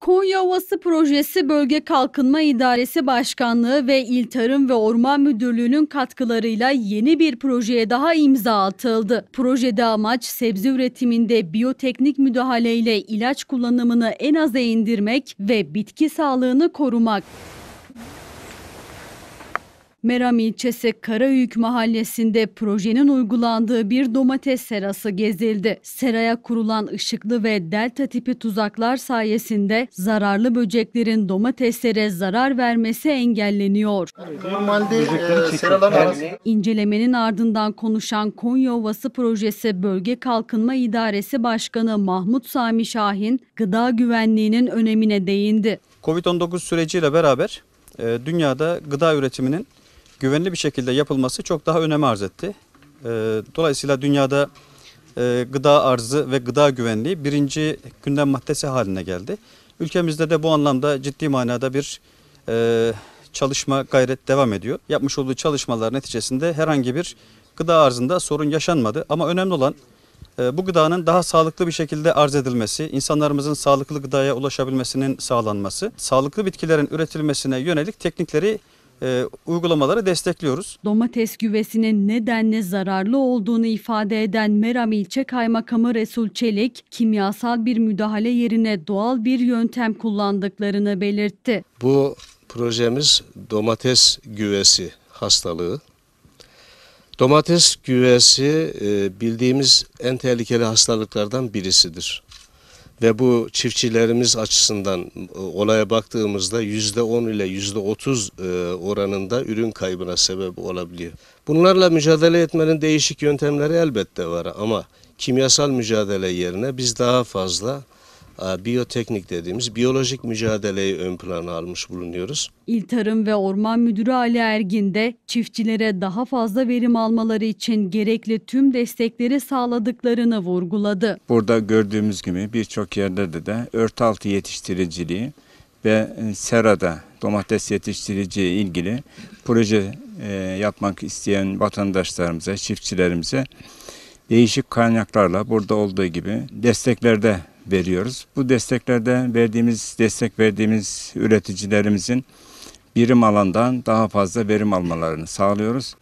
Konya Ovası Projesi Bölge Kalkınma İdaresi Başkanlığı ve İl Tarım ve Orman Müdürlüğü'nün katkılarıyla yeni bir projeye daha imza atıldı. Projede amaç sebze üretiminde biyoteknik müdahaleyle ilaç kullanımını en aza indirmek ve bitki sağlığını korumak. Meram ilçesi Karayük mahallesinde projenin uygulandığı bir domates serası gezildi. Seraya kurulan ışıklı ve delta tipi tuzaklar sayesinde zararlı böceklerin domateslere zarar vermesi engelleniyor. Normalde e, İncelemenin ardından konuşan Konya Ovası Projesi Bölge Kalkınma İdaresi Başkanı Mahmut Sami Şahin gıda güvenliğinin önemine değindi. Covid-19 süreciyle beraber e, dünyada gıda üretiminin güvenli bir şekilde yapılması çok daha önem arz etti. Ee, dolayısıyla dünyada e, gıda arzı ve gıda güvenliği birinci gündem maddesi haline geldi. Ülkemizde de bu anlamda ciddi manada bir e, çalışma gayret devam ediyor. Yapmış olduğu çalışmalar neticesinde herhangi bir gıda arzında sorun yaşanmadı. Ama önemli olan e, bu gıdanın daha sağlıklı bir şekilde arz edilmesi, insanlarımızın sağlıklı gıdaya ulaşabilmesinin sağlanması, sağlıklı bitkilerin üretilmesine yönelik teknikleri e, uygulamaları destekliyoruz. Domates güvesinin nedenle zararlı olduğunu ifade eden Meram İlçe Kaymakamı Resul Çelik, kimyasal bir müdahale yerine doğal bir yöntem kullandıklarını belirtti. Bu projemiz domates güvesi hastalığı. Domates güvesi e, bildiğimiz en tehlikeli hastalıklardan birisidir ve bu çiftçilerimiz açısından e, olaya baktığımızda yüzde on ile yüzde otuz e, oranında ürün kaybına sebep olabiliyor. Bunlarla mücadele etmenin değişik yöntemleri elbette var ama kimyasal mücadele yerine biz daha fazla ee, biyoteknik dediğimiz biyolojik mücadeleyi ön plana almış bulunuyoruz. İl Tarım ve Orman Müdürü Ali Ergin de çiftçilere daha fazla verim almaları için gerekli tüm destekleri sağladıklarını vurguladı. Burada gördüğümüz gibi birçok yerlerde de altı yetiştiriciliği ve e, serada domates yetiştiriciye ilgili proje e, yapmak isteyen vatandaşlarımıza, çiftçilerimize değişik kaynaklarla burada olduğu gibi desteklerde veriyoruz. Bu desteklerde verdiğimiz destek verdiğimiz üreticilerimizin birim alandan daha fazla verim almalarını sağlıyoruz.